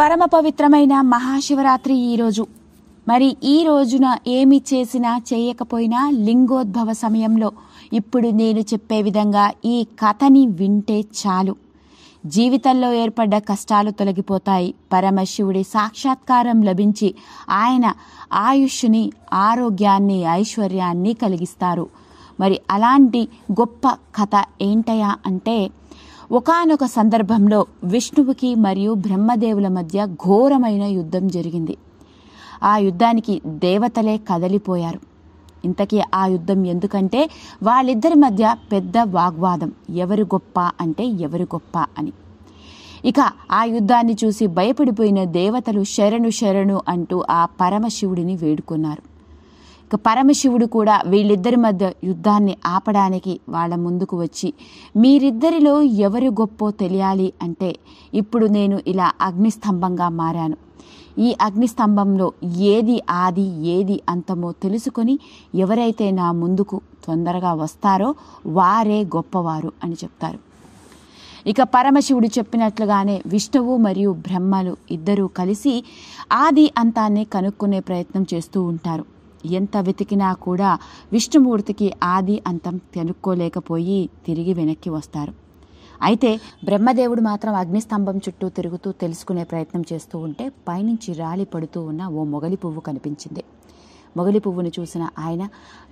పరమ పవిత్రమైన మహాశివరాత్రి ఈరోజు మరి ఈ రోజున ఏమి చేసినా చేయకపోయినా లింగోద్భవ సమయంలో ఇప్పుడు నేను చెప్పే విధంగా ఈ కథని వింటే చాలు జీవితంలో ఏర్పడ్డ కష్టాలు తొలగిపోతాయి పరమశివుడి సాక్షాత్కారం లభించి ఆయన ఆయుష్ని ఆరోగ్యాన్ని ఐశ్వర్యాన్ని కలిగిస్తారు మరి అలాంటి గొప్ప కథ ఏంటయా అంటే ఒకనొక సందర్భంలో విష్ణువుకి మరియు బ్రహ్మదేవుల మధ్య ఘోరమైన యుద్ధం జరిగింది ఆ యుద్ధానికి దేవతలే కదలిపోయారు ఇంతకీ ఆ యుద్ధం ఎందుకంటే వాళ్ళిద్దరి మధ్య పెద్ద వాగ్వాదం ఎవరు గొప్ప అంటే ఎవరు గొప్ప అని ఇక ఆ యుద్ధాన్ని చూసి భయపడిపోయిన దేవతలు శరణు శరణు అంటూ ఆ పరమశివుడిని వేడుకున్నారు ఇక పరమశివుడు కూడా వీళ్ళిద్దరి మధ్య యుద్ధాన్ని ఆపడానికి వాళ్ళ ముందుకు వచ్చి మీరిద్దరిలో ఎవరు గొప్పో తెలియాలి అంటే ఇప్పుడు నేను ఇలా అగ్నిస్తంభంగా మారాను ఈ అగ్నిస్తంభంలో ఏది ఆది ఏది అంతమో తెలుసుకొని ఎవరైతే నా ముందుకు తొందరగా వస్తారో వారే గొప్పవారు అని చెప్తారు ఇక పరమశివుడు చెప్పినట్లుగానే విష్ణువు మరియు బ్రహ్మలు ఇద్దరూ కలిసి ఆది అంతాన్ని కనుక్కునే ప్రయత్నం చేస్తూ ఉంటారు ఎంత వెతికినా కూడా విష్ణుమూర్తికి ఆది అంతం కనుక్కోలేకపోయి తిరిగి వెనక్కి వస్తారు అయితే బ్రహ్మదేవుడు మాత్రం అగ్నిస్తంభం చుట్టూ తిరుగుతూ తెలుసుకునే ప్రయత్నం చేస్తూ ఉంటే పైనుంచి రాలి పడుతూ ఉన్న ఓ మొగలి పువ్వు కనిపించింది మొగలి పువ్వును చూసిన ఆయన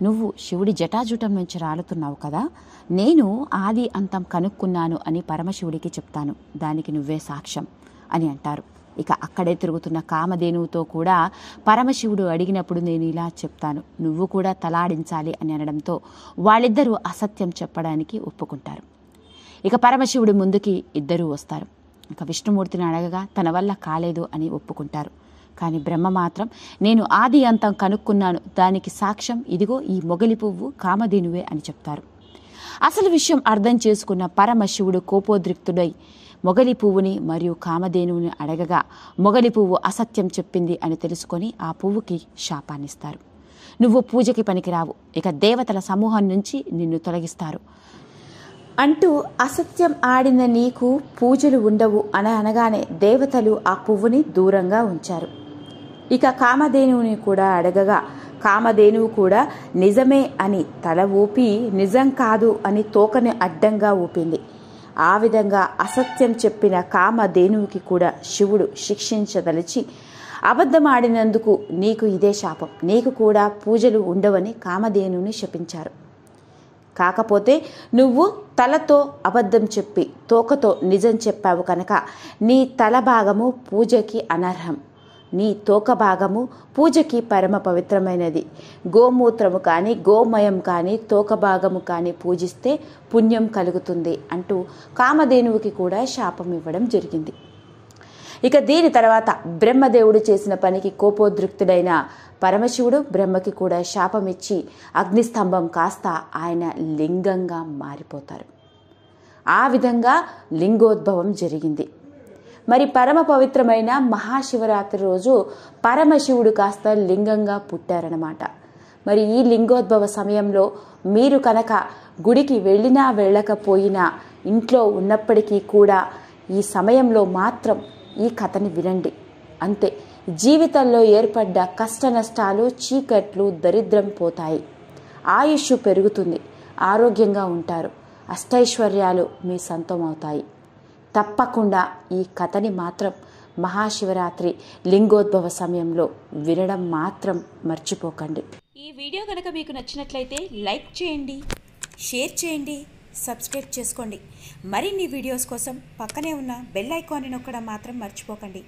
నువ్వు శివుడి జటాజుటం నుంచి రాలుతున్నావు కదా నేను ఆది అంతం కనుక్కున్నాను అని పరమశివుడికి చెప్తాను దానికి నువ్వే సాక్ష్యం అని అంటారు ఇక అక్కడే తిరుగుతున్న కామధేనువుతో కూడా పరమశివుడు అడిగినప్పుడు నేను ఇలా చెప్తాను నువ్వు కూడా తలాడించాలి అని అనడంతో వాళ్ళిద్దరూ అసత్యం చెప్పడానికి ఒప్పుకుంటారు ఇక పరమశివుడి ముందుకి ఇద్దరూ వస్తారు ఇక విష్ణుమూర్తిని అడగగా తన వల్ల కాలేదు అని ఒప్పుకుంటారు కానీ బ్రహ్మ మాత్రం నేను ఆది అంతం కనుక్కున్నాను దానికి సాక్ష్యం ఇదిగో ఈ మొగలి పువ్వు కామధేనువే అని చెప్తారు అసలు విషయం అర్థం చేసుకున్న పరమశివుడు కోపోద్రిక్తుడై మొగలి పువ్వుని మరియు కామధేనువుని అడగగా మొగలి పువ్వు అసత్యం చెప్పింది అని తెలుసుకొని ఆ పువ్వుకి శాపాన్నిస్తారు నువ్వు పూజకి పనికిరావు ఇక దేవతల సమూహం నుంచి నిన్ను తొలగిస్తారు అంటూ అసత్యం ఆడిన నీకు పూజలు ఉండవు అని అనగానే దేవతలు ఆ పువ్వుని దూరంగా ఉంచారు ఇక కామధేనువుని కూడా అడగగా కామధేనువు కూడా నిజమే అని తల ఊపి నిజం కాదు అని తోకని అడ్డంగా ఊపింది ఆ విధంగా అసత్యం చెప్పిన కామధేనువుకి కూడా శివుడు శిక్షించదలిచి అబద్ధమాడినందుకు నీకు ఇదే శాపం నీకు కూడా పూజలు ఉండవని కామధేనువుని శపించారు కాకపోతే నువ్వు తలతో అబద్ధం చెప్పి తోకతో నిజం చెప్పావు కనుక నీ తల భాగము పూజకి అనర్హం నీ తోక భాగము పూజకి పరమ పవిత్రమైనది గోమూత్రము కానీ గోమయం కానీ తోక భాగము కానీ పూజిస్తే పుణ్యం కలుగుతుంది అంటూ కామధేనువుకి కూడా శాపం ఇవ్వడం జరిగింది ఇక దీని తర్వాత బ్రహ్మదేవుడు చేసిన పనికి కోపోద్రిక్తుడైన పరమశివుడు బ్రహ్మకి కూడా శాపమిచ్చి అగ్నిస్తంభం కాస్త ఆయన లింగంగా మారిపోతారు ఆ విధంగా లింగోద్భవం జరిగింది మరి పరమ పవిత్రమైన మహాశివరాత్రి రోజు పరమశివుడు కాస్త లింగంగా పుట్టారనమాట మరి ఈ లింగోద్భవ సమయంలో మీరు కనుక గుడికి వెళ్ళినా వెళ్ళకపోయినా ఇంట్లో ఉన్నప్పటికీ కూడా ఈ సమయంలో మాత్రం ఈ కథని వినండి అంతే జీవితంలో ఏర్పడ్డ కష్ట నష్టాలు చీకట్లు దరిద్రం పోతాయి ఆయుష్ పెరుగుతుంది ఆరోగ్యంగా ఉంటారు అష్టైశ్వర్యాలు మీ సొంతం అవుతాయి తప్పకుండా ఈ కథని మాత్రం మహాశివరాత్రి లింగోద్భవ సమయంలో వినడం మాత్రం మర్చిపోకండి ఈ వీడియో కనుక మీకు నచ్చినట్లయితే లైక్ చేయండి షేర్ చేయండి సబ్స్క్రైబ్ చేసుకోండి మరిన్ని వీడియోస్ కోసం పక్కనే ఉన్న బెల్ ఐకాన్ని నొక్కడం మాత్రం మర్చిపోకండి